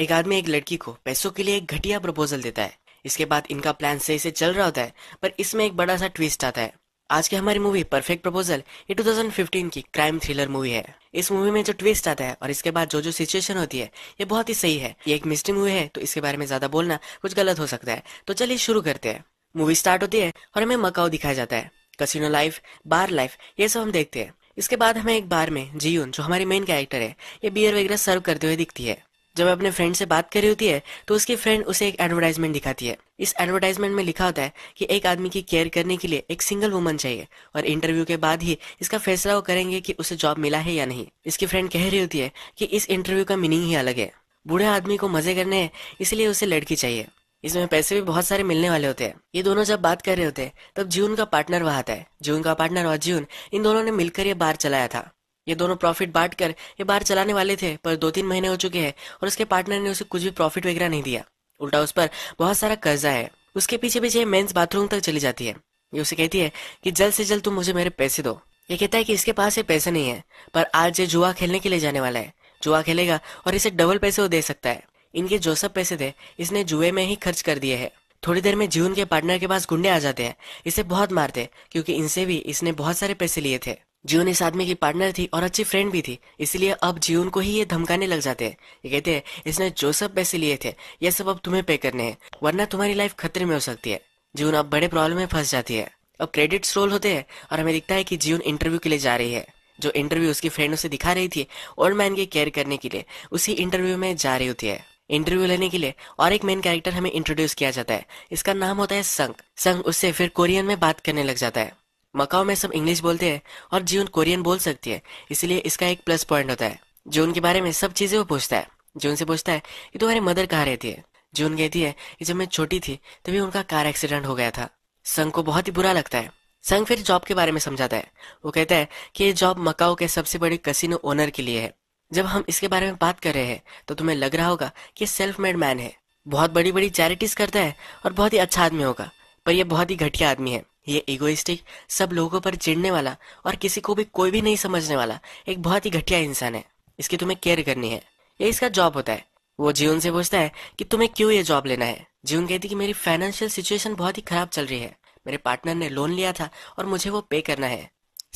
एक आदमी एक लड़की को पैसों के लिए एक घटिया प्रपोजल देता है इसके बाद इनका प्लान सही से चल रहा होता है पर इसमें एक बड़ा सा ट्विस्ट आता है आज की हमारी मूवी परफेक्ट प्रपोजल ये 2015 की क्राइम थ्रिलर मूवी है इस मूवी में जो ट्विस्ट आता है और इसके बाद जो जो सिचुएशन होती है ये बहुत ही सही है ये एक मिस्ट्री मूवी है तो इसके बारे में ज्यादा बोलना कुछ गलत हो सकता है तो चलिए शुरू करते हैं मूवी स्टार्ट होती है और हमें मकाओ दिखाया जाता है कसिनो लाइफ बार लाइफ ये सब हम देखते हैं इसके बाद हमें एक बार में जीवन जो हमारी मेन कैरेक्टर है ये बियर वगैरह सर्व करते हुए दिखती है जब अपने फ्रेंड से बात करी होती है तो उसकी फ्रेंड उसे एक एडवर्टाइजमेंट दिखाती है इस एडवर्टाइजमेंट में लिखा होता है कि एक आदमी की केयर करने के लिए एक सिंगल वुमन चाहिए और इंटरव्यू के बाद ही इसका फैसला वो करेंगे कि उसे जॉब मिला है या नहीं इसकी फ्रेंड कह रही होती है कि इस इंटरव्यू का मीनिंग ही अलग है बूढ़े आदमी को मजे करने हैं इसलिए उसे लड़की चाहिए इसमें पैसे भी बहुत सारे मिलने वाले होते हैं ये दोनों जब बात कर रहे होते हैं तब जीवन का पार्टनर वहां आता है जीवन का पार्टनर और जीवन इन दोनों ने मिलकर ये बार चलाया था ये दोनों प्रॉफिट बांट कर ये बार चलाने वाले थे पर दो तीन महीने हो चुके हैं और उसके पार्टनर ने उसे कुछ भी प्रॉफिट वगैरह नहीं दिया उल्टा उस पर बहुत सारा कर्जा है उसके पीछे पीछे मेन्स बाथरूम तक चली जाती है ये उसे कहती है कि जल्द से जल्द तुम मुझे मेरे पैसे दो ये कहता है कि इसके पास ये पैसे नहीं है पर आज ये जुआ खेलने के लिए जाने वाला है जुआ खेलेगा और इसे डबल पैसे वो दे सकता है इनके जो सब पैसे थे इसने जुए में ही खर्च कर दिए है थोड़ी देर में जीवन के पार्टनर के पास गुंडे आ जाते हैं इसे बहुत मारते क्योंकि इनसे भी इसने बहुत सारे पैसे लिए थे जीवन इस आदमी की पार्टनर थी और अच्छी फ्रेंड भी थी इसलिए अब जीवन को ही ये धमकाने लग जाते हैं ये कहते हैं इसने जो सब पैसे लिए थे ये सब अब तुम्हें पे करने हैं वरना तुम्हारी लाइफ खतरे में हो सकती है जीवन अब बड़े प्रॉब्लम में फंस जाती है अब क्रेडिट्स रोल होते हैं और हमें दिखता है कि जीवन इंटरव्यू के लिए जा रही है जो इंटरव्यू उसकी फ्रेंड उसे दिखा रही थी ओल्ड मैन की केयर करने के लिए उसी इंटरव्यू में जा रही होती है इंटरव्यू लेने के लिए और एक मेन कैरेक्टर हमें इंट्रोड्यूस किया जाता है इसका नाम होता है संघ संघ उससे फिर कोरियन में बात करने लग जाता है मकाओ में सब इंग्लिश बोलते हैं और जीवन कोरियन बोल सकती है इसलिए इसका एक प्लस पॉइंट होता है जून के बारे में सब चीजें वो पूछता है जून से पूछता है कि तुम्हारी मदर कहाँ रहती है जून कहती है कि जब मैं छोटी थी तभी उनका कार एक्सीडेंट हो गया था संघ को बहुत ही बुरा लगता है संघ फिर जॉब के बारे में समझाता है वो कहता है कि ये जॉब मकाओ के सबसे बड़े कसिनो ओनर के लिए है जब हम इसके बारे में बात कर रहे हैं तो तुम्हें लग रहा होगा कि सेल्फ मेड मैन है बहुत बड़ी बड़ी चैरिटीज करता है और बहुत ही अच्छा आदमी होगा पर यह बहुत ही घटिया आदमी है ये इगोइस्टिक सब लोगों पर चिड़ने वाला और किसी को भी कोई भी नहीं समझने वाला एक बहुत ही घटिया इंसान है इसकी तुम्हें केयर करनी है ये इसका जॉब होता है वो जीवन से पूछता है कि तुम्हें क्यों ये जॉब लेना है जीवन कहती कि मेरी फाइनेंशियल सिचुएशन बहुत ही खराब चल रही है मेरे पार्टनर ने लोन लिया था और मुझे वो पे करना है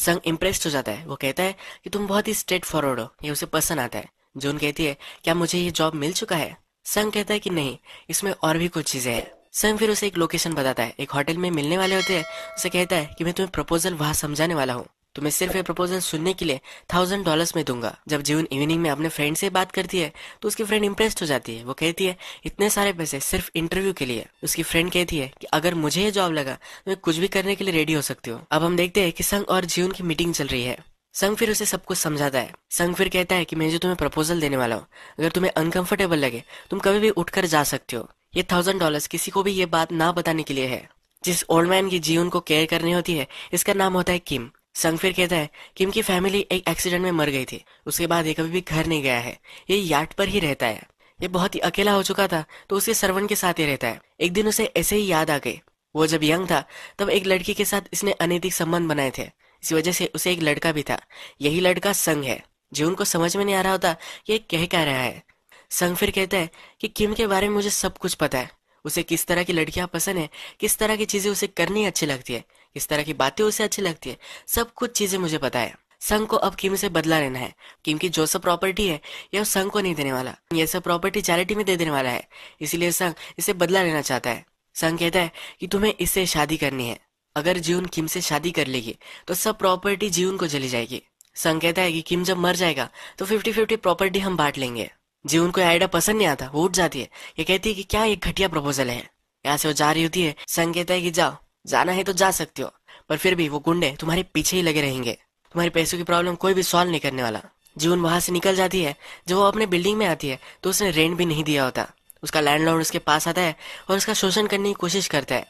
संग इम्प्रेस्ड हो जाता है वो कहता है कि तुम बहुत ही स्ट्रेट फॉरवर्ड हो ये उसे पसंद आता है जून कहती है क्या मुझे ये जॉब मिल चुका है संग कहता है कि नहीं इसमें और भी कुछ चीजें हैं सैम फिर उसे एक लोकेशन बताता है एक होटल में मिलने वाले होते हैं उसे कहता है कि मैं तुम्हें प्रपोजल वहाँ समझाने वाला हूँ तुम्हें तो सिर्फ ये प्रपोजल सुनने के लिए थाउजेंड डॉलर्स में दूंगा जब जीवन इवनिंग में अपने फ्रेंड से बात करती है तो उसकी फ्रेंड इंप्रेस्ड हो जाती है वो कहती है इतने सारे पैसे सिर्फ इंटरव्यू के लिए उसकी फ्रेंड कहती है कि अगर मुझे ये जॉब लगा तो मैं कुछ भी करने के लिए रेडी हो सकती हूँ अब हम देखते हैं कि संग और जीवन की मीटिंग चल रही है संग फिर उसे सब कुछ समझाता है संग फिर कहता है कि मैं जो तुम्हें प्रपोजल देने वाला हूँ अगर तुम्हें अनकंफर्टेबल लगे तुम कभी भी उठकर जा सकते हो ये थाउजेंड डॉलर किसी को भी ये बात ना बताने के लिए है जिस ओल्ड मैन की जीवन को केयर करनी होती है इसका नाम होता है किम संगफिर कहता है किम की फैमिली एक एक्सीडेंट में मर गई थी उसके बाद ये कभी भी घर नहीं गया है ये याट पर ही रहता है ये बहुत ही अकेला हो चुका था तो उसके सर्वन के साथ ही रहता है एक दिन उसे ऐसे ही याद आ गई वो जब यंग था तब एक लड़की के साथ इसने अनैतिक संबंध बनाए थे इस वजह से उसे एक लड़का भी था यही लड़का संग है जीवन को समझ में नहीं आ रहा होता कि कह क्या रहा है संग फिर कहता है कि किम के बारे में मुझे सब कुछ पता है उसे किस तरह की लड़कियां पसंद है किस तरह की चीजें उसे करनी अच्छी लगती है किस तरह की बातें उसे अच्छी लगती है सब कुछ चीजें मुझे पता है संघ को अब किम से बदला लेना है किम की जो सब प्रॉपर्टी है यह संघ को नहीं देने वाला यह सब प्रॉपर्टी चैरिटी में दे देने वाला है इसीलिए संघ इसे बदला लेना चाहता है संघ कहता है कि तुम्हें इससे शादी करनी है अगर जीवन किम से शादी कर लेगी तो सब प्रॉपर्टी जीवन को चली जाएगी संघ कहता है कि किम जब मर जाएगा तो फिफ्टी फिफ्टी प्रॉपर्टी हम बांट लेंगे जी उनको आइडिया पसंद नहीं आता वो उठ जाती है ये कहती है कि क्या ये घटिया प्रपोजल है यहाँ से वो जा रही होती है संकेत है कि जाओ जाना है तो जा सकती हो पर फिर भी वो गुंडे तुम्हारे पीछे ही लगे रहेंगे तुम्हारे पैसों की प्रॉब्लम कोई भी सॉल्व नहीं करने वाला जीवन वहां से निकल जाती है जब वो अपने बिल्डिंग में आती है तो उसने रेंट भी नहीं दिया होता उसका लैंडलॉर्ड उसके पास आता है और उसका शोषण करने की कोशिश करता है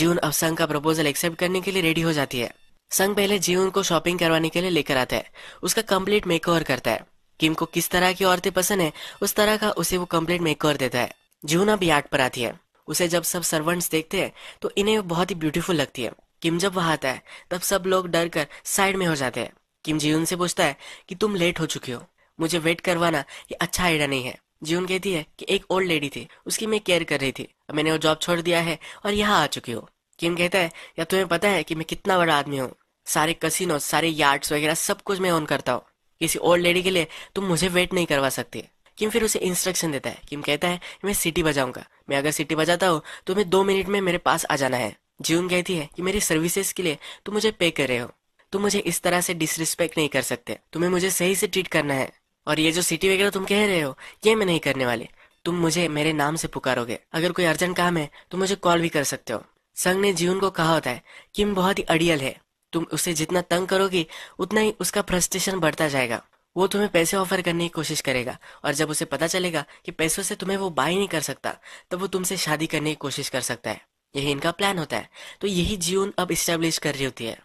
जीवन अब संघ का प्रपोजल एक्सेप्ट करने के लिए रेडी हो जाती है संघ पहले जीवन को शॉपिंग करवाने के लिए लेकर आता है उसका कंप्लीट मेकओवर करता है किम को किस तरह की औरतें पसंद है उस तरह का उसे वो कम्प्लेट मेक कर देता है जून अब याट पर आती है उसे जब सब सर्वेंट्स देखते हैं तो इन्हें बहुत ही ब्यूटीफुल लगती है किम जब वहां आता है तब सब लोग डर कर साइड में हो जाते हैं किम जीवन से पूछता है कि तुम लेट हो चुकी हो मुझे वेट करवाना ये अच्छा आइडिया नहीं है जीवन कहती है कि एक ओल्ड लेडी थी उसकी मैं केयर कर रही थी मैंने वो जॉब छोड़ दिया है और यहाँ आ चुकी हो किम कहता है या तुम्हें पता है कि मैं कितना बड़ा आदमी हूँ सारे कसिनो सारे यार्ड्स वगैरह सब कुछ मैं ऑन करता हूँ किसी और लेडी के लिए तुम मुझे वेट नहीं करवा सकती किम फिर उसे इंस्ट्रक्शन देता है किम कहता है मैं सिटी बजाऊंगा मैं अगर सिटी बजाता हूँ तो मैं दो मिनट में मेरे पास आ जाना है जीवन कहती है कि मेरी सर्विसेज के लिए तुम मुझे पे कर रहे हो तुम मुझे इस तरह से डिसरिस्पेक्ट नहीं कर सकते तुम्हें मुझे सही से ट्रीट करना है और ये जो सिटी वगैरह तुम कह रहे हो ये मैं नहीं करने वाले तुम मुझे मेरे नाम से पुकारोगे अगर कोई अर्जेंट काम है तो मुझे कॉल भी कर सकते हो संग ने जीवन को कहा होता है किम बहुत ही अड़ियल है तुम उसे जितना तंग करोगे उतना ही उसका फ्रस्ट्रेशन बढ़ता जाएगा वो तुम्हें पैसे ऑफर करने की कोशिश करेगा और जब उसे पता चलेगा कि पैसों से तुम्हें वो बाई नहीं कर सकता तब वो तुमसे शादी करने की कोशिश कर सकता है यही इनका प्लान होता है तो यही जीवन अब स्टेब्लिश कर रही होती है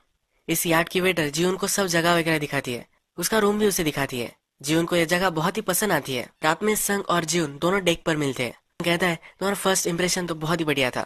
इस यार्ड की वेटर जीवन को सब जगह वगैरह दिखाती है उसका रूम भी उसे दिखाती है जीवन को यह जगह बहुत ही पसंद आती है रात में संग और जीवन दोनों डेक पर मिलते हैं कहता है तुम्हारा फर्स्ट इम्प्रेशन तो बहुत ही बढ़िया था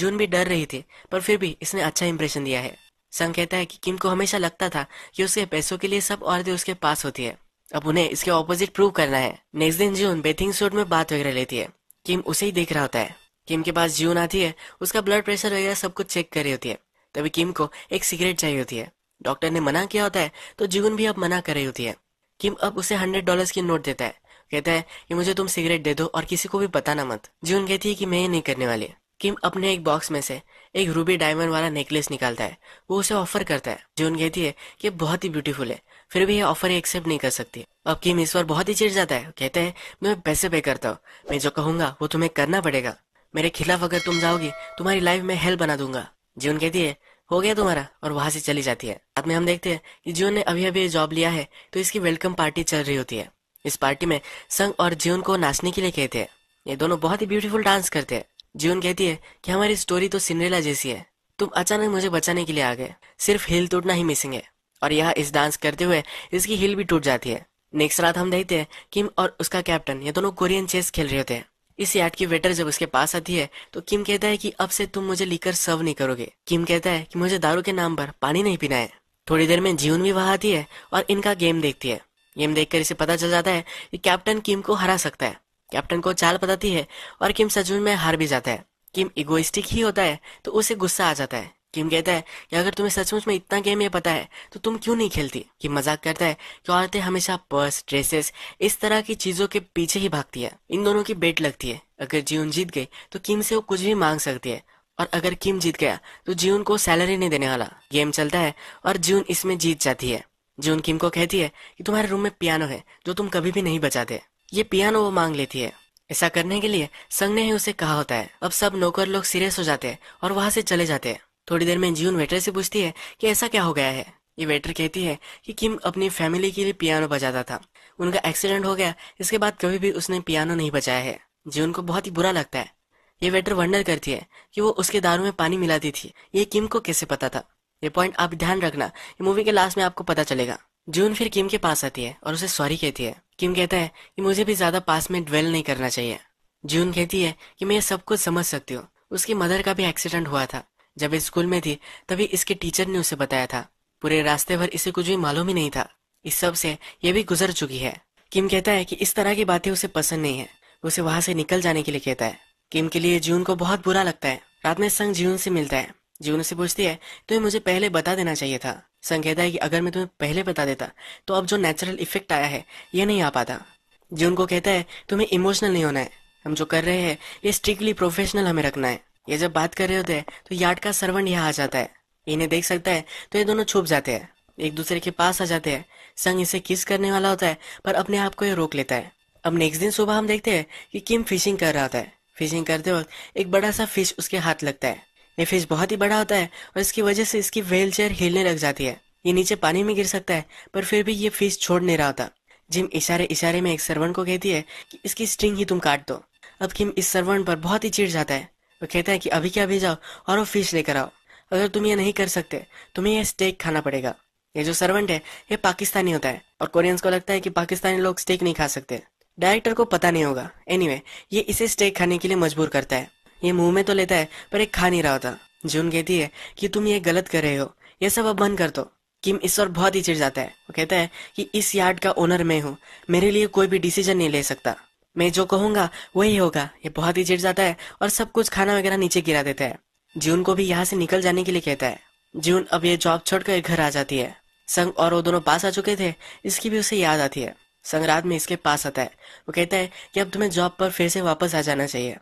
जून भी डर रही थी पर फिर भी इसने अच्छा इम्प्रेशन दिया है संग कहता है कि किम को हमेशा लगता था कि उसके पैसों के लिए सब औरतें उसके पास होती है अब उन्हें इसके ऑपोजिट प्रूव करना है नेक्स्ट दिन जून बेथिंग सूट में बात वगैरह लेती है किम उसे ही देख रहा होता है किम के पास जून आती है उसका ब्लड प्रेशर वगैरह सब कुछ चेक कर रही होती है तभी किम को एक सिगरेट चाहिए होती है डॉक्टर ने मना किया होता है तो जून भी अब मना कर रही होती है किम अब उसे हंड्रेड डॉलर की नोट देता है कहता है कि मुझे तुम सिगरेट दे दो और किसी को भी बताना मत जून कहती है कि मैं ये नहीं करने वाली किम अपने एक बॉक्स में से एक रूबी डायमंड वाला नेकलेस निकालता है वो उसे ऑफर करता है जून कहती है कि बहुत ही ब्यूटीफुल है फिर भी ये ऑफर एक्सेप्ट नहीं कर सकती अब किम इस बार बहुत ही चिड़ जाता है कहते हैं मैं पैसे पे करता हूँ मैं जो कहूंगा वो तुम्हें करना पड़ेगा मेरे खिलाफ अगर तुम जाओगी तुम्हारी लाइफ में हेल्प बना दूंगा जून कहती है हो गया तुम्हारा और वहां से चली जाती है बाद में हम देखते हैं कि जीवन ने अभी अभी जॉब लिया है तो इसकी वेलकम पार्टी चल रही होती है इस पार्टी में संग और जीवन को नाचने के लिए कहते हैं ये दोनों बहुत ही ब्यूटीफुल डांस करते हैं जीवन कहती है कि हमारी स्टोरी तो सिंड्रेला जैसी है तुम अचानक मुझे बचाने के लिए आ गए सिर्फ हिल टूटना ही मिसिंग है और यह इस डांस करते हुए इसकी हिल भी टूट जाती है नेक्स्ट रात हम देखते हैं किम और उसका कैप्टन ये दोनों कोरियन चेस खेल रहे होते हैं इस याद की वेटर जब उसके पास आती है तो किम कहता है कि अब से तुम मुझे लीकर सर्व नहीं करोगे किम कहता है कि मुझे दारू के नाम पर पानी नहीं पीना है थोड़ी देर में जीवन भी वहां आती है और इनका गेम देखती है गेम देखकर इसे पता चल जाता है कि कैप्टन किम को हरा सकता है कैप्टन को चाल बताती है और किम सचमुच में हार भी जाता है किम इगोइस्टिक ही होता है तो उसे गुस्सा आ जाता है किम कहता है कि अगर तुम्हें सचमुच में इतना गेम ये पता है तो तुम क्यों नहीं खेलती किम मजाक करता है कि औरतें हमेशा पर्स ड्रेसेस इस तरह की चीजों के पीछे ही भागती है इन दोनों की बेट लगती है अगर जीवन जीत गई तो किम से वो कुछ भी मांग सकती है और अगर किम जीत गया तो जीवन को सैलरी नहीं देने वाला गेम चलता है और जीवन इसमें जीत जाती है जीवन किम को कहती है कि तुम्हारे रूम में पियानो है जो तुम कभी भी नहीं बचाते ये पियानो वो मांग लेती है ऐसा करने के लिए संग ने ही उसे कहा होता है अब सब नौकर लोग सीरियस हो जाते हैं और वहां से चले जाते हैं थोड़ी देर में जीवन वेटर से पूछती है कि ऐसा क्या हो गया है ये वेटर कहती है कि किम अपनी फैमिली के लिए पियानो बजाता था उनका एक्सीडेंट हो गया इसके बाद कभी भी उसने पियानो नहीं बजाया है जीवन को बहुत ही बुरा लगता है ये वेटर वंडर करती है कि वो उसके दारू में पानी मिलाती थी ये किम को कैसे पता था ये पॉइंट आप ध्यान रखना ये मूवी के लास्ट में आपको पता चलेगा जून फिर किम के पास आती है और उसे सॉरी कहती है किम कहता है कि मुझे भी ज्यादा पास में ड्वेल नहीं करना चाहिए जून कहती है कि मैं सब कुछ समझ सकती हूँ उसकी मदर का भी एक्सीडेंट हुआ था जब ये स्कूल में थी तभी इसके टीचर ने उसे बताया था पूरे रास्ते भर इसे कुछ भी मालूम ही नहीं था इस सब से यह भी गुजर चुकी है किम कहता है कि इस तरह की बातें उसे पसंद नहीं है उसे वहां से निकल जाने के लिए कहता है किम के लिए जून को बहुत बुरा लगता है रात में संग जून से मिलता है जून उसे पूछती है तो मुझे पहले बता देना चाहिए था संघ कहता है कि अगर मैं तुम्हें पहले बता देता तो अब जो नेचुरल इफेक्ट आया है ये नहीं आ पाता जो उनको कहता है तुम्हें इमोशनल नहीं होना है हम जो कर रहे हैं ये स्ट्रिक्टली प्रोफेशनल हमें रखना है ये जब बात कर रहे होते हैं तो यार्ड का सर्वेंट यहाँ आ जाता है इन्हें देख सकता है तो ये दोनों छुप जाते हैं एक दूसरे के पास आ जाते हैं संग इसे किस करने वाला होता है पर अपने आप को ये रोक लेता है अब नेक्स्ट दिन सुबह हम देखते हैं कि किम फिशिंग कर रहा होता है फिशिंग करते वक्त एक बड़ा सा फिश उसके हाथ लगता है ये फिश बहुत ही बड़ा होता है और इसकी वजह से इसकी व्हील चेयर हिलने लग जाती है ये नीचे पानी में गिर सकता है पर फिर भी ये फिश छोड़ नहीं रहा होता जिम इशारे इशारे में एक सर्वेंट को कहती है कि इसकी स्ट्रिंग ही तुम काट दो अब किम इस सर्वेंट पर बहुत ही चिड़ जाता है वो कहता है कि अभी क्या भेजाओ जाओ और वो फिश लेकर आओ अगर तुम ये नहीं कर सकते तुम्हें यह स्टेक खाना पड़ेगा ये जो सर्वेंट है ये पाकिस्तानी होता है और कोरियंस को लगता है कि पाकिस्तानी लोग स्टेक नहीं खा सकते डायरेक्टर को पता नहीं होगा एनीवे anyway, ये इसे स्टेक खाने के लिए मजबूर करता है ये मुंह में तो लेता है पर एक खा नहीं रहा होता जून कहती है कि तुम ये गलत कर रहे हो ये सब अब बंद कर दो किम इस पर बहुत ही चिड़ जाता है वो कहता है कि इस यार्ड का ओनर मैं हूँ मेरे लिए कोई भी डिसीजन नहीं ले सकता मैं जो कहूंगा वही होगा ये बहुत ही चिड़ जाता है और सब कुछ खाना वगैरह नीचे गिरा देता है जून को भी यहाँ से निकल जाने के लिए कहता है जून अब ये जॉब छोड़कर घर आ जाती है संग और वो दोनों पास आ चुके थे इसकी भी उसे याद आती है संग रात में इसके पास आता है वो कहता है कि अब तुम्हें जॉब पर फिर से वापस आ जाना चाहिए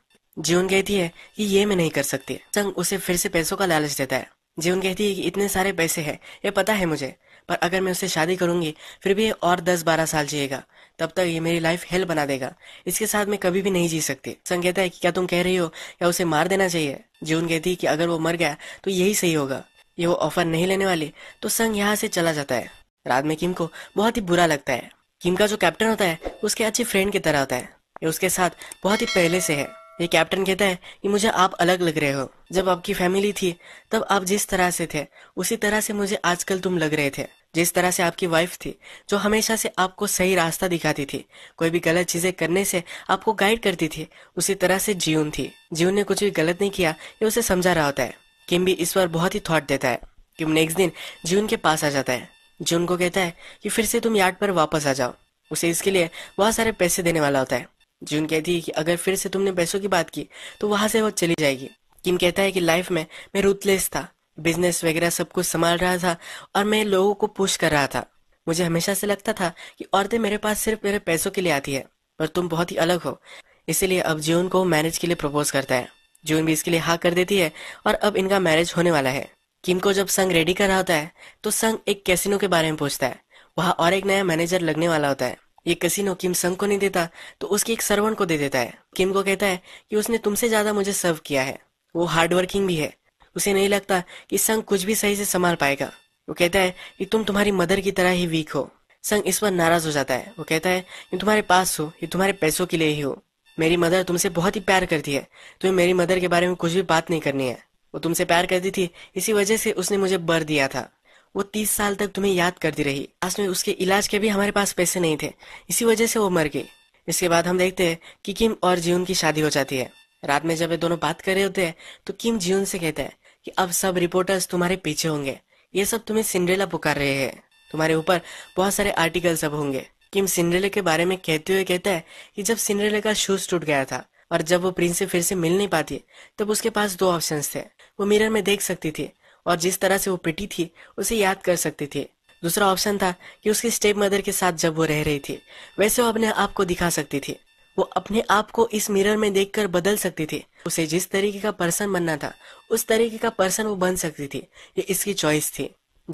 जीवन कहती है कि ये मैं नहीं कर सकती संग उसे फिर से पैसों का लालच देता है जीवन कहती है कि इतने सारे पैसे हैं ये पता है मुझे पर अगर मैं उससे शादी करूंगी फिर भी ये और दस बारह साल जिएगा तब तक ये मेरी लाइफ हेल बना देगा इसके साथ मैं कभी भी नहीं जी सकती संग कहता है कि क्या तुम कह रही हो या उसे मार देना चाहिए जीवन कहती है कि अगर वो मर गया तो यही सही होगा ये वो ऑफर नहीं लेने वाली तो संग यहाँ से चला जाता है रात में किम को बहुत ही बुरा लगता है किम का जो कैप्टन होता है उसके अच्छे फ्रेंड की तरह होता है ये उसके साथ बहुत ही पहले से है ये कैप्टन कहता है कि मुझे आप अलग लग रहे हो जब आपकी फैमिली थी तब आप जिस तरह से थे उसी तरह से मुझे आजकल तुम लग रहे थे जिस तरह से आपकी वाइफ थी जो हमेशा से आपको सही रास्ता दिखाती थी कोई भी गलत चीजें करने से आपको गाइड करती थी उसी तरह से जीवन थी जीवन ने कुछ भी गलत नहीं किया ये उसे समझा रहा होता है किम भी इस बार बहुत ही थॉट देता है किम नेक्स्ट दिन जीवन के पास आ जाता है जीवन को कहता है कि फिर से तुम यार्ड पर वापस आ जाओ उसे इसके लिए बहुत सारे पैसे देने वाला होता है जून कहती है कि अगर फिर से तुमने पैसों की बात की तो वहां से वो चली जाएगी किम कहता है कि लाइफ में मैं रूथलेस था बिजनेस वगैरह सब कुछ संभाल रहा था और मैं लोगों को पुश कर रहा था मुझे हमेशा से लगता था कि औरतें मेरे पास सिर्फ मेरे पैसों के लिए आती है पर तुम बहुत ही अलग हो इसीलिए अब जून को मैरिज के लिए प्रपोज करता है जून भी इसके लिए हाँ कर देती है और अब इनका मैरिज होने वाला है किम को जब संग रेडी कर रहा होता है तो संग एक कैसिनो के बारे में पूछता है वहाँ और एक नया मैनेजर लगने वाला होता है ये कसिनो किम संग को नहीं देता तो उसके एक सर्वन को दे देता है किम को कहता है कि उसने तुमसे ज्यादा मुझे सर्व किया है वो वर्किंग भी है उसे नहीं लगता कि संग कुछ भी सही से संभाल पाएगा वो कहता है कि तुम तुम्हारी मदर की तरह ही वीक हो संग इस पर नाराज हो जाता है वो कहता है कि तुम्हारे पास हो ये तुम्हारे पैसों के लिए ही हो मेरी मदर तुमसे बहुत ही प्यार करती है तुम्हें मेरी मदर के बारे में कुछ भी बात नहीं करनी है वो तुमसे प्यार करती थी इसी वजह से उसने मुझे बर दिया था वो तीस साल तक तुम्हें याद करती रही आज में उसके इलाज के भी हमारे पास पैसे नहीं थे इसी वजह से वो मर गई इसके बाद हम देखते हैं कि किम और जीवन की शादी हो जाती है रात में जब ये दोनों बात कर रहे होते हैं तो किम जीवन से कहता है कि अब सब रिपोर्टर्स तुम्हारे पीछे होंगे ये सब तुम्हें सिंड्रेला पुकार रहे हैं तुम्हारे ऊपर बहुत सारे आर्टिकल सब होंगे किम सिंड्रेले के बारे में कहते हुए कहता है कि जब सिंड्रेले का शूज टूट गया था और जब वो प्रिंस से फिर से मिल नहीं पाती तब उसके पास दो ऑप्शन थे वो मिरर में देख सकती थी और जिस तरह से वो पिटी थी उसे याद कर सकते थे दूसरा ऑप्शन था कि उसकी स्टेप मदर के साथ जब वो रह रही थी वैसे वो अपने आप को दिखा सकती थी वो अपने आप को इस मिरर में देखकर बदल सकती थी उसे जिस तरीके का पर्सन बनना था उस तरीके का पर्सन वो बन सकती थी ये इसकी चॉइस थी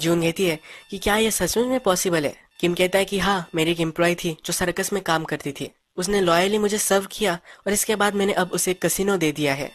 जून कहती है कि क्या यह सचमुच में पॉसिबल है किम कहता है कि हाँ मेरी एक एम्प्लॉय थी जो सर्कस में काम करती थी उसने लॉयली मुझे सर्व किया और इसके बाद मैंने अब उसे कसिनो दे दिया है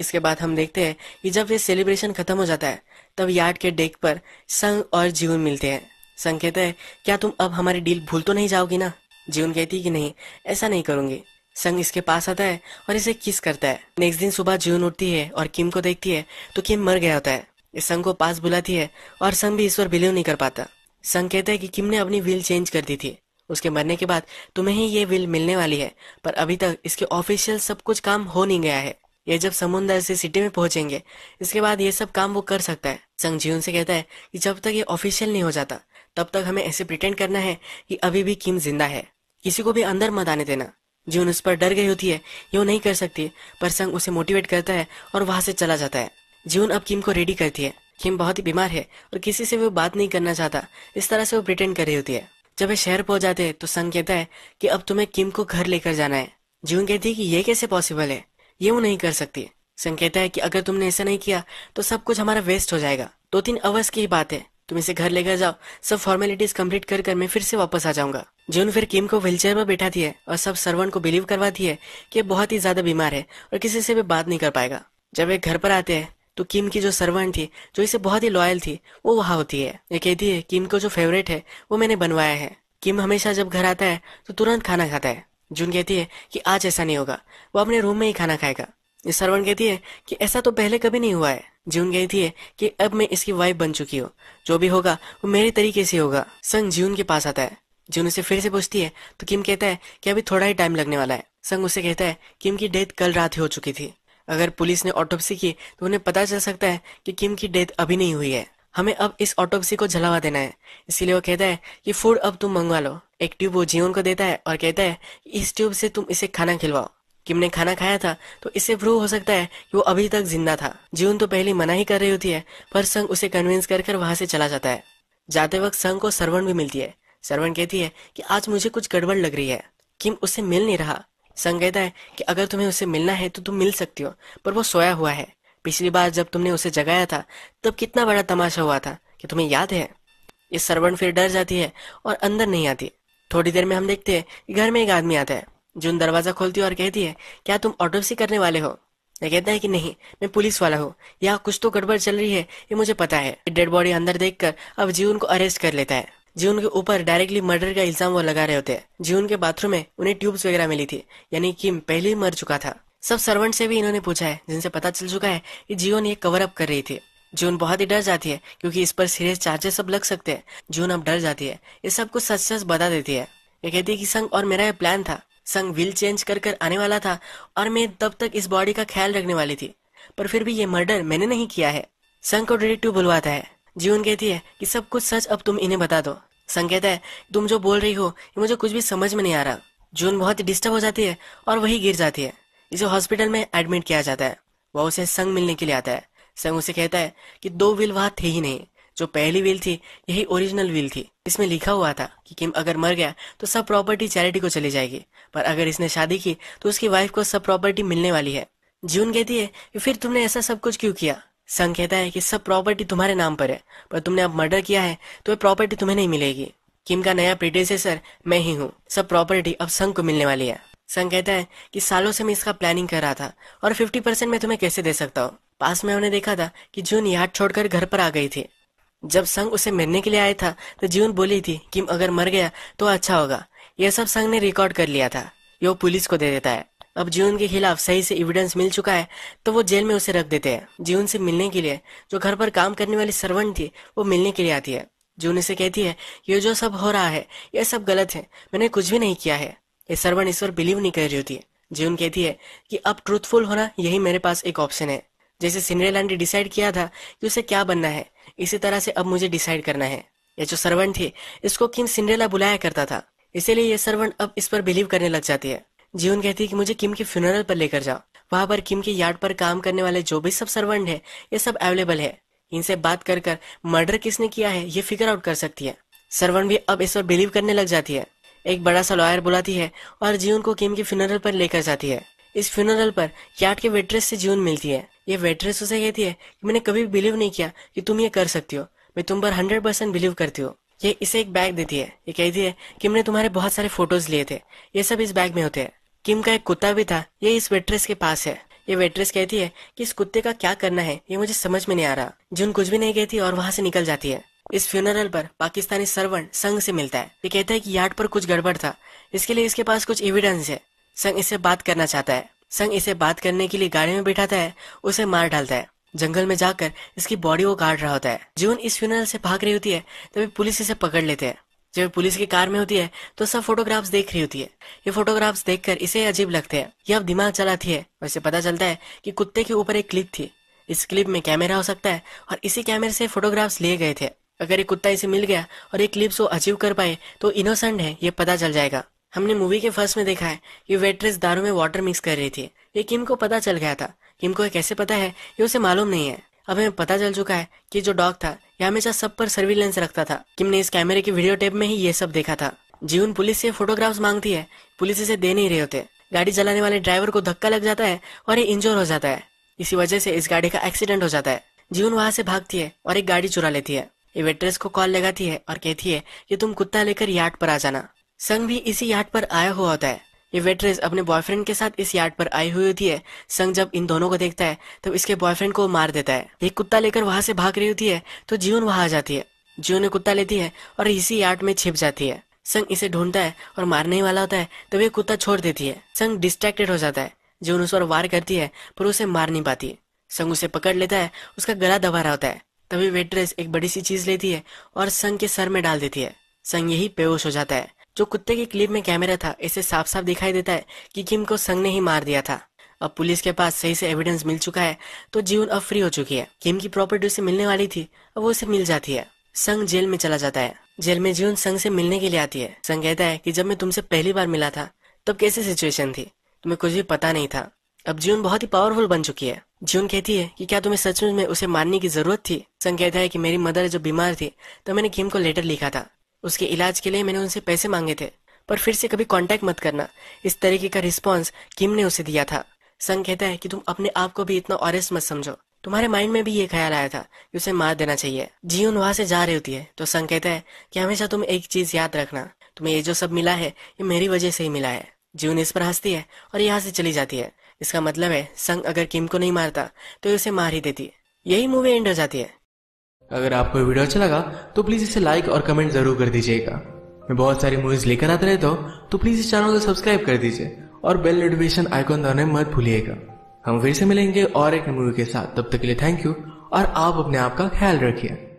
इसके बाद हम देखते हैं कि जब ये सेलिब्रेशन खत्म हो जाता है तब यार्ड के डेक पर संग और जीवन मिलते हैं संग कहता है क्या तुम अब हमारी डील भूल तो नहीं जाओगी ना जीवन कहती है कि नहीं ऐसा नहीं करूंगी संग इसके पास आता है और इसे किस करता है नेक्स्ट दिन सुबह जीवन उठती है और किम को देखती है तो किम मर गया होता है संग को पास बुलाती है और संग भी इस पर बिलीव नहीं कर पाता संग कहता है कि किम ने अपनी व्हील चेंज कर दी थी उसके मरने के बाद तुम्हें ही ये विल मिलने वाली है पर अभी तक इसके ऑफिशियल सब कुछ काम हो नहीं गया है ये जब समुद्र से सिटी में पहुंचेंगे इसके बाद ये सब काम वो कर सकता है संग जी से कहता है कि जब तक ये ऑफिशियल नहीं हो जाता तब तक हमें ऐसे प्रिटेंड करना है कि अभी भी किम जिंदा है किसी को भी अंदर मत आने देना उन उस पर डर गई होती है ये वो नहीं कर सकती पर संग उसे मोटिवेट करता है और वहां से चला जाता है जीवन अब किम को रेडी करती है किम बहुत ही बीमार है और किसी से वो बात नहीं करना चाहता इस तरह से वो प्रिटेंड कर रही होती है जब वे शहर पहुंच जाते हैं तो संग कहता है कि अब तुम्हें किम को घर लेकर जाना है जीवन कहती है कि ये कैसे पॉसिबल है ये वो नहीं कर सकती संग कहता है कि अगर तुमने ऐसा नहीं किया तो सब कुछ हमारा वेस्ट हो जाएगा दो तीन अवर्स की ही बात है तुम इसे घर लेकर जाओ सब फॉर्मेलिटीज कंप्लीट कर कर मैं फिर से वापस आ जाऊंगा जून फिर किम को व्हील चेयर पर बैठा है और सब सर्वेंट को बिलीव दी है कि बहुत ही ज्यादा बीमार है और किसी से भी बात नहीं कर पाएगा जब वे घर पर आते हैं तो किम की जो सर्वेंट थी जो इसे बहुत ही लॉयल थी वो वहाँ होती है ये कहती है किम को जो फेवरेट है वो मैंने बनवाया है किम हमेशा जब घर आता है तो तुरंत खाना खाता है जून कहती है कि आज ऐसा नहीं होगा वो अपने रूम में ही खाना खाएगा सरवन कहती है कि ऐसा तो पहले कभी नहीं हुआ है जून कहती है कि अब मैं इसकी वाइफ बन चुकी हूँ जो भी होगा वो मेरे तरीके से होगा संग जून के पास आता है जून उसे फिर से पूछती है तो किम कहता है कि अभी थोड़ा ही टाइम लगने वाला है संग उसे कहता है किम की डेथ कल रात ही हो चुकी थी अगर पुलिस ने ऑटोपसी की तो उन्हें पता चल सकता है कि किम की डेथ अभी नहीं हुई है हमें अब इस ऑटोपसी को जलावा देना है इसीलिए वो कहता है कि फूड अब तुम मंगवा लो एक ट्यूब वो जीवन को देता है और कहता है इस ट्यूब से तुम इसे खाना खिलवाओ किम ने खाना खाया था तो इससे प्रूव हो सकता है कि वो अभी तक जिंदा था जीवन तो पहले मना ही कर रही होती है पर संग उसे कन्विंस कर कर वहां से चला जाता है जाते वक्त संग को सरवण भी मिलती है सरवण कहती है कि आज मुझे कुछ गड़बड़ लग रही है किम उसे मिल नहीं रहा संग कहता है कि अगर तुम्हें उसे मिलना है तो तुम मिल सकती हो पर वो सोया हुआ है पिछली बार जब तुमने उसे जगाया था तब कितना बड़ा तमाशा हुआ था कि तुम्हें याद है इस सरवण फिर डर जाती है और अंदर नहीं आती थोड़ी देर में हम देखते हैं घर में एक आदमी आता है जून दरवाजा खोलती है और कहती है क्या तुम ऑटोपसी करने वाले हो यह कहता है कि नहीं मैं पुलिस वाला हूँ यहाँ कुछ तो गड़बड़ चल रही है ये मुझे पता है डेड बॉडी अंदर कर अब जीवन को अरेस्ट कर लेता है जीवन के ऊपर डायरेक्टली मर्डर का इल्जाम वो लगा रहे होते हैं जीवन के बाथरूम में उन्हें ट्यूब्स वगैरह मिली थी यानी किम पहले ही मर चुका था सब सर्वेंट से भी इन्होंने पूछा है जिनसे पता चल चुका है कि जियोन ये कवर अप कर रही थी जून बहुत ही डर जाती है क्योंकि इस पर सीरियस चार्जेस सब लग सकते हैं जून अब डर जाती है ये सब कुछ सच सच बता देती है ये कहती है कि संग और मेरा ये प्लान था संग व्हील चेंज कर कर आने वाला था और मैं तब तक इस बॉडी का ख्याल रखने वाली थी पर फिर भी ये मर्डर मैंने नहीं किया है संग को डिटेक्टिव बुलवाता है जीवन कहती है कि सब कुछ सच अब तुम इन्हें बता दो संग कहता है तुम जो बोल रही हो ये मुझे कुछ भी समझ में नहीं आ रहा जून बहुत ही डिस्टर्ब हो जाती है और वही गिर जाती है जिसे हॉस्पिटल में एडमिट किया जाता है वह उसे संग मिलने के लिए आता है संग उसे कहता है कि दो विल वहां थे ही नहीं जो पहली विल थी यही ओरिजिनल विल थी इसमें लिखा हुआ था कि किम अगर मर गया तो सब प्रॉपर्टी चैरिटी को चली जाएगी पर अगर इसने शादी की तो उसकी वाइफ को सब प्रॉपर्टी मिलने वाली है जीवन कहती है कि फिर तुमने ऐसा सब कुछ क्यों किया संग कहता है कि सब प्रॉपर्टी तुम्हारे नाम पर है पर तुमने अब मर्डर किया है तो वह प्रॉपर्टी तुम्हें नहीं मिलेगी किम का नया प्रिटेसेसर मैं ही हूँ सब प्रॉपर्टी अब संग को मिलने वाली है संग कहता है कि सालों से मैं इसका प्लानिंग कर रहा था और फिफ्टी परसेंट मैं तुम्हें कैसे दे सकता हूँ पास में उन्हें देखा था कि जून याद छोड़कर घर पर आ गई थी जब संग उसे मिलने के लिए आया था तो जीवन बोली थी कि अगर मर गया तो अच्छा होगा यह सब संग ने रिकॉर्ड कर लिया था यो पुलिस को दे देता है अब जीवन के खिलाफ सही से एविडेंस मिल चुका है तो वो जेल में उसे रख देते हैं जीवन से मिलने के लिए जो घर पर काम करने वाली सर्वेंट थी वो मिलने के लिए आती है जून उसे कहती है ये जो सब हो रहा है यह सब गलत है मैंने कुछ भी नहीं किया है ये सर्वन ईश्वर बिलीव नहीं कर रही होती है जीवन कहती है कि अब ट्रूथफुल होना यही मेरे पास एक ऑप्शन है जैसे सिंड्रेला ने डिसाइड किया था कि उसे क्या बनना है इसी तरह से अब मुझे डिसाइड करना है ये जो सर्वेंट थी इसको किम सिंड्रेला बुलाया करता था इसीलिए ये सर्वेंट अब इस पर बिलीव करने लग जाती है जीवन कहती है कि मुझे किम के फ्यूनरल पर लेकर जाओ वहां पर किम के यार्ड पर काम करने वाले जो भी सब सर्वेंट है ये सब अवेलेबल है इनसे बात कर कर मर्डर किसने किया है ये फिगर आउट कर सकती है सर्वेंट भी अब इस पर बिलीव करने लग जाती है एक बड़ा सा लॉयर बुलाती है और जीवन को किम के फ्यूनरल पर लेकर जाती है इस फ्यूनरल पर याट के वेट्रेस से जीवन मिलती है ये वेट्रेस उसे कहती है कि मैंने कभी बिलीव नहीं किया कि तुम ये कर सकती हो मैं तुम पर हंड्रेड परसेंट बिलीव करती हूँ ये इसे एक बैग देती है ये कहती है कि मैंने तुम्हारे बहुत सारे फोटोज लिए थे ये सब इस बैग में होते हैं किम का एक कुत्ता भी था ये इस वेट्रेस के पास है ये वेट्रेस कहती है कि इस कुत्ते का क्या करना है ये मुझे समझ में नहीं आ रहा जून कुछ भी नहीं कहती और वहां से निकल जाती है इस फ्यूनरल पर पाकिस्तानी सर्वेंट संघ से मिलता है ये कहता है कि यार्ड पर कुछ गड़बड़ था इसके लिए इसके पास कुछ एविडेंस है संघ इससे बात करना चाहता है संघ इसे बात करने के लिए गाड़ी में बिठाता है उसे मार डालता है जंगल में जाकर इसकी बॉडी को गाड़ रहा होता है जीवन इस फ्यूनरल से भाग रही होती है तभी पुलिस इसे पकड़ लेते हैं जब पुलिस की कार में होती है तो सब फोटोग्राफ्स देख रही होती है ये फोटोग्राफ्स देखकर इसे अजीब लगते हैं ये अब दिमाग चलाती है वैसे पता चलता है कि कुत्ते के ऊपर एक क्लिप थी इस क्लिप में कैमरा हो सकता है और इसी कैमरे से फोटोग्राफ्स लिए गए थे अगर एक कुत्ता इसे मिल गया और एक क्लिप्स वो अचीव कर पाए तो इनोसेंट है ये पता चल जाएगा हमने मूवी के फर्स्ट में देखा है कि वेट्रेस दारू में वाटर मिक्स कर रही थी ये किम को पता चल गया था किम को कैसे पता है ये उसे मालूम नहीं है अब हमें पता चल चुका है कि जो डॉग था यह हमेशा सब पर सर्विलेंस रखता था किम ने इस कैमरे की वीडियो टेप में ही ये सब देखा था जीवन पुलिस से फोटोग्राफ्स मांगती है पुलिस इसे दे नहीं रहे होते गाड़ी चलाने वाले ड्राइवर को धक्का लग जाता है और ये इंजोर हो जाता है इसी वजह से इस गाड़ी का एक्सीडेंट हो जाता है जीवन वहां से भागती है और एक गाड़ी चुरा लेती है वेट्रेस को कॉल लगाती है और कहती है कि तुम कुत्ता लेकर यार्ड पर आ जाना संग भी इसी यार्ड पर आया हुआ होता है ये वेट्रेस अपने बॉयफ्रेंड के साथ इस यार्ड पर आई हुई होती है संग जब इन दोनों को देखता है तब इसके बॉयफ्रेंड को मार देता है ये कुत्ता लेकर वहां से भाग रही होती है तो जीवन वहां आ जाती है जीवन कुत्ता लेती है और इसी यार्ड में छिप जाती है संग इसे ढूंढता है और मारने ही वाला होता है तब ये कुत्ता छोड़ देती है संग डिस्ट्रैक्टेड हो जाता है जीवन उस पर वार करती है पर उसे मार नहीं पाती संग उसे पकड़ लेता है उसका गला दबा रहा होता है तभी वेट्रेस एक बड़ी सी चीज लेती है और संग के सर में डाल देती है संग यही बेहोश हो जाता है जो कुत्ते के क्लिप में कैमरा था इसे साफ साफ दिखाई देता है कि किम को संग ने ही मार दिया था अब पुलिस के पास सही से एविडेंस मिल चुका है तो जीवन अब फ्री हो चुकी है किम की प्रॉपर्टी उसे मिलने वाली थी अब वो उसे मिल जाती है संग जेल में चला जाता है जेल में जीवन संग से मिलने के लिए आती है संग कहता है कि जब मैं तुमसे पहली बार मिला था तब कैसी सिचुएशन थी तुम्हें कुछ भी पता नहीं था अब जून बहुत ही पावरफुल बन चुकी है जून कहती है कि क्या तुम्हें सचमुच में उसे मारने की जरूरत थी संग कहता है कि मेरी मदर जब बीमार थी तो मैंने किम को लेटर लिखा था उसके इलाज के लिए मैंने उनसे पैसे मांगे थे पर फिर से कभी कॉन्टेक्ट मत करना इस तरीके का रिस्पॉन्स किम ने उसे दिया था संग कहता है कि तुम अपने आप को भी इतना ऑरेस्ट मत समझो तुम्हारे माइंड में भी ये ख्याल आया था कि उसे मार देना चाहिए जीवन वहां से जा रही होती है तो संग कहता है कि हमेशा तुम एक चीज याद रखना तुम्हें ये जो सब मिला है ये मेरी वजह से ही मिला है जीवन इस पर हंसती है और यहाँ से चली जाती है इसका मतलब है संग अगर किम को नहीं मारता तो उसे मार ही देती यही मूवी एंड हो जाती है अगर आपको वीडियो अच्छा लगा तो प्लीज इसे लाइक और कमेंट जरूर कर दीजिएगा मैं बहुत सारी मूवीज लेकर आते रहता हूँ तो प्लीज इस चैनल को सब्सक्राइब कर दीजिए और बेल नोटिफिकेशन आइकॉन दबाने मत भूलिएगा हम फिर से मिलेंगे और एक मूवी के साथ तब तक के लिए थैंक यू और आप अपने आप का ख्याल रखिए